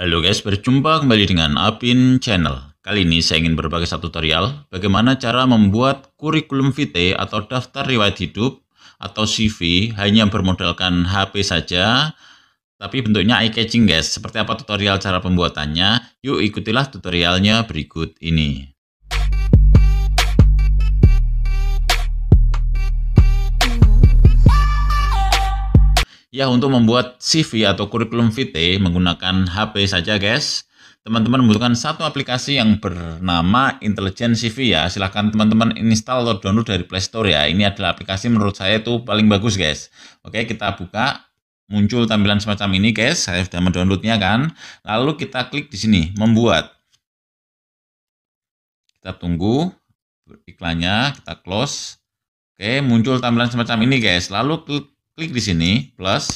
Halo guys, berjumpa kembali dengan Apin Channel. Kali ini saya ingin berbagi satu tutorial bagaimana cara membuat kurikulum vitae atau daftar riwayat hidup atau CV hanya bermodalkan HP saja tapi bentuknya eye catching guys. Seperti apa tutorial cara pembuatannya? Yuk ikutilah tutorialnya berikut ini. Ya, untuk membuat CV atau kurikulum vitae menggunakan HP saja, guys. Teman-teman membutuhkan satu aplikasi yang bernama Intelligent CV ya. Silahkan teman-teman install atau download dari Play Store ya. Ini adalah aplikasi menurut saya itu paling bagus, guys. Oke, kita buka. Muncul tampilan semacam ini, guys. Saya sudah mendownloadnya kan. Lalu kita klik di sini, membuat. Kita tunggu iklannya, kita close. Oke, muncul tampilan semacam ini, guys. Lalu klik klik di sini plus.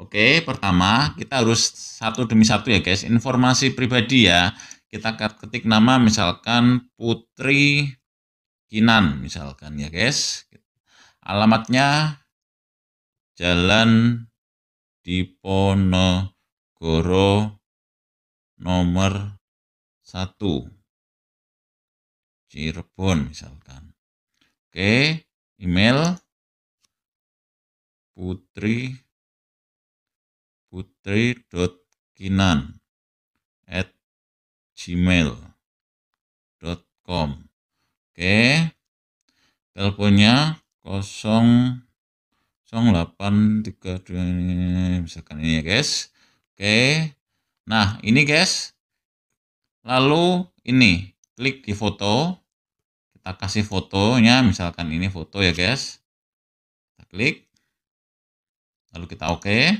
Oke, pertama kita harus satu demi satu ya guys. Informasi pribadi ya. Kita ketik nama misalkan Putri Kinan misalkan ya guys. Alamatnya Jalan Diponegoro nomor 1 Cirebon misalkan. Oke, email putri putri dot kinan at gmail.com oke teleponnya 0832 misalkan ini ya guys oke nah ini guys lalu ini klik di foto kita kasih fotonya misalkan ini foto ya guys kita klik Lalu kita oke. Okay.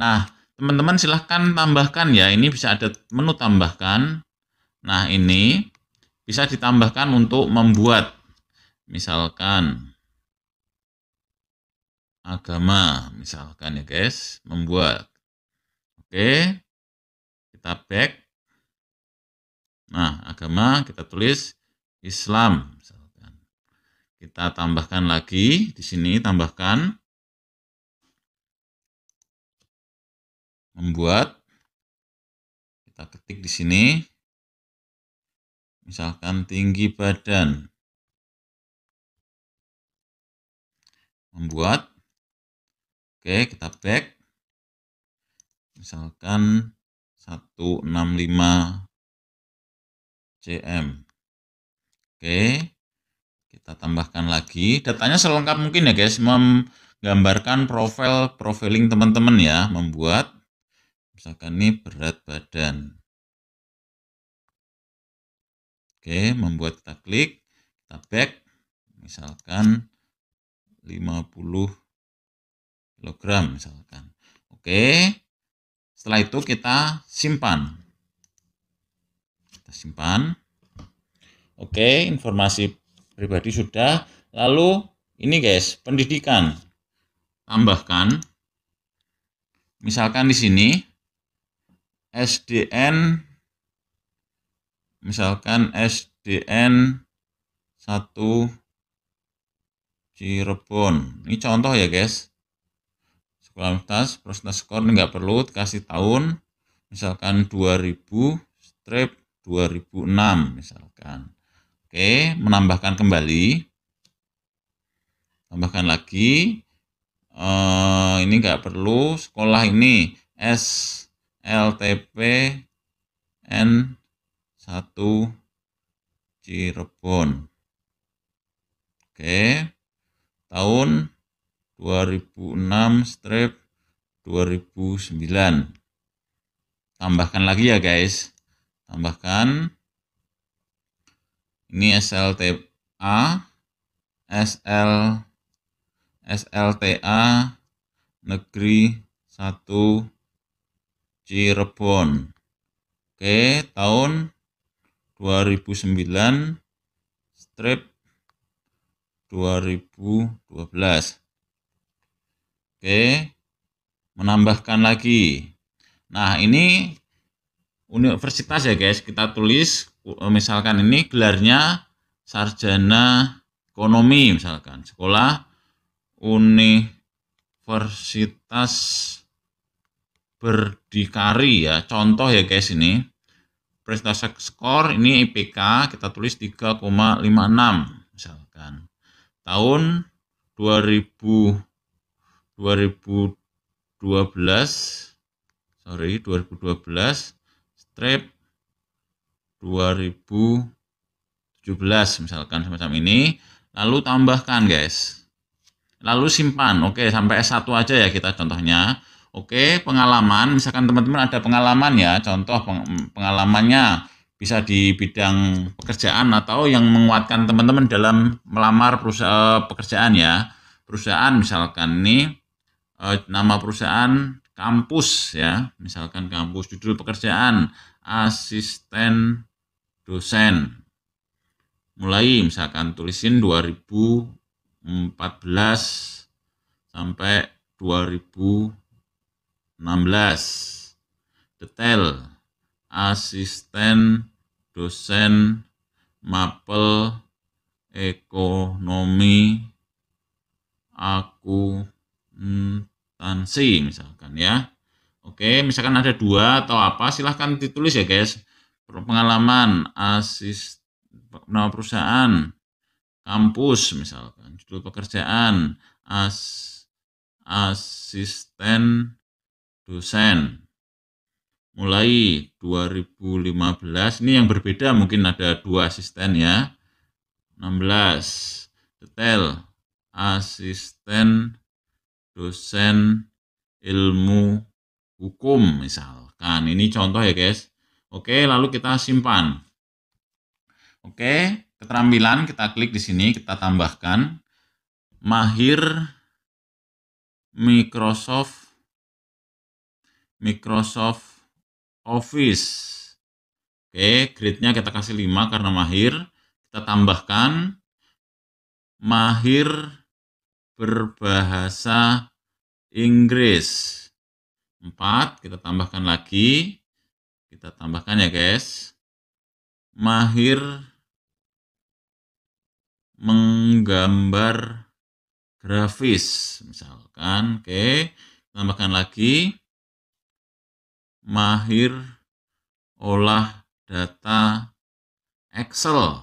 Nah, teman-teman silahkan tambahkan ya. Ini bisa ada menu tambahkan. Nah, ini bisa ditambahkan untuk membuat. Misalkan agama misalkan ya guys membuat oke kita back nah agama kita tulis Islam misalkan kita tambahkan lagi di sini tambahkan membuat kita ketik di sini misalkan tinggi badan membuat oke kita back misalkan 165 cm oke kita tambahkan lagi datanya selengkap mungkin ya guys menggambarkan profil profiling teman-teman ya membuat misalkan ini berat badan. Oke, membuat kita klik, kita back, misalkan 50 kg misalkan. Oke, setelah itu kita simpan. Kita simpan. Oke, informasi pribadi sudah. Lalu ini guys, pendidikan. Tambahkan. Misalkan di sini SDN misalkan SDN 1 Cirebon. Ini contoh ya guys. Sekolah universitas, prosentase skor nggak perlu kasih tahun. Misalkan 2000 strip 2006 misalkan. Oke, menambahkan kembali. Tambahkan lagi. Eh, ini nggak perlu sekolah ini S LTP N1 Cirebon. Oke. Tahun 2006 strip 2009. Tambahkan lagi ya guys. Tambahkan ini SLTA SL SLTA Negeri 1 Cirebon. Oke, tahun 2009 strip 2012. Oke, menambahkan lagi. Nah, ini universitas ya guys, kita tulis eh, misalkan ini gelarnya sarjana ekonomi misalkan, sekolah universitas berdikari ya. Contoh ya guys ini. Prestasi skor ini IPK kita tulis 3,56 misalkan. Tahun 2000 2012 sorry 2012 strip 2017 misalkan semacam ini lalu tambahkan guys lalu simpan oke sampai S1 aja ya kita contohnya Oke, pengalaman. Misalkan teman-teman ada pengalaman ya, contoh pengalamannya bisa di bidang pekerjaan atau yang menguatkan teman-teman dalam melamar perusahaan eh, pekerjaan ya. Perusahaan misalkan nih eh, nama perusahaan kampus ya, misalkan kampus judul pekerjaan asisten dosen. Mulai misalkan tulisin 2014 sampai 2000 16. Detail asisten dosen mapel ekonomi akuntansi misalkan ya. Oke, misalkan ada dua atau apa silahkan ditulis ya guys. Pengalaman asis nama perusahaan, kampus misalkan, judul pekerjaan, as asisten dosen. Mulai 2015, ini yang berbeda mungkin ada dua asisten ya. 16, detail, asisten dosen ilmu hukum misalkan. Ini contoh ya guys. Oke, lalu kita simpan. Oke, keterampilan kita klik di sini, kita tambahkan. Mahir Microsoft Microsoft Office. Oke, grade-nya kita kasih 5 karena mahir. Kita tambahkan mahir berbahasa Inggris. 4 kita tambahkan lagi. Kita tambahkan ya, guys. Mahir menggambar grafis misalkan. Oke, tambahkan lagi mahir olah data Excel.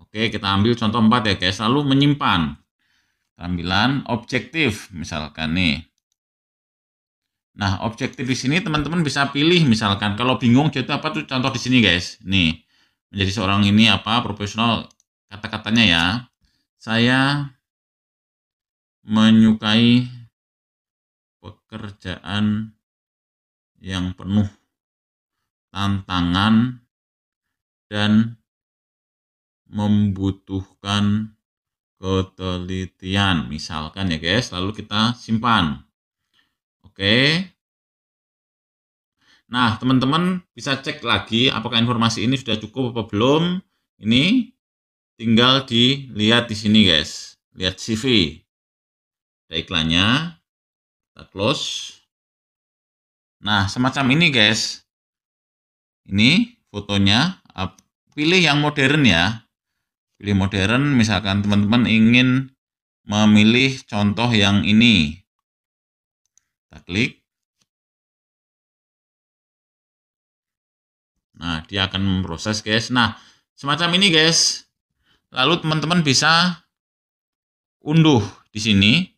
Oke, kita ambil contoh 4 ya guys, lalu menyimpan. Tampilan objektif misalkan nih. Nah, objektif di sini teman-teman bisa pilih misalkan kalau bingung jadi apa tuh contoh di sini guys. Nih, menjadi seorang ini apa profesional kata-katanya ya. Saya menyukai pekerjaan yang penuh tantangan dan membutuhkan ketelitian misalkan ya guys lalu kita simpan oke nah teman-teman bisa cek lagi apakah informasi ini sudah cukup apa belum ini tinggal dilihat di sini guys lihat CV ada iklannya kita close. Nah, semacam ini guys. Ini fotonya. Pilih yang modern ya. Pilih modern, misalkan teman-teman ingin memilih contoh yang ini. Kita klik. Nah, dia akan memproses guys. Nah, semacam ini guys. Lalu teman-teman bisa unduh di sini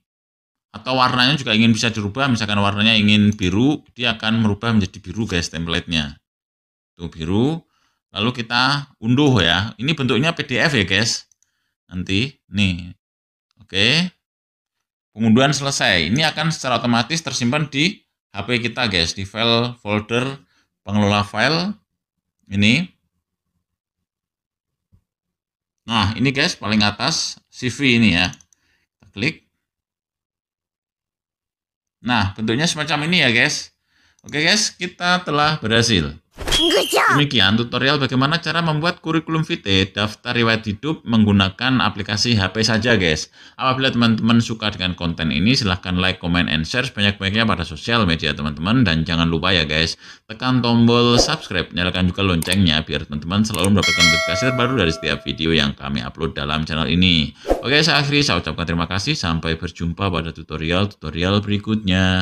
atau warnanya juga ingin bisa dirubah misalkan warnanya ingin biru dia akan merubah menjadi biru guys template-nya tuh biru lalu kita unduh ya ini bentuknya PDF ya guys nanti nih oke pengunduhan selesai ini akan secara otomatis tersimpan di HP kita guys di file folder pengelola file ini nah ini guys paling atas CV ini ya kita klik Nah, bentuknya semacam ini ya, guys. Oke, guys, kita telah berhasil. Demikian tutorial bagaimana cara membuat kurikulum vitae daftar riwayat hidup menggunakan aplikasi HP saja guys. Apabila teman-teman suka dengan konten ini silahkan like, comment, and share sebanyak-banyaknya pada sosial media teman-teman. Dan jangan lupa ya guys, tekan tombol subscribe, nyalakan juga loncengnya biar teman-teman selalu mendapatkan notifikasi terbaru dari setiap video yang kami upload dalam channel ini. Oke saya akhiri, saya ucapkan terima kasih. Sampai berjumpa pada tutorial-tutorial berikutnya.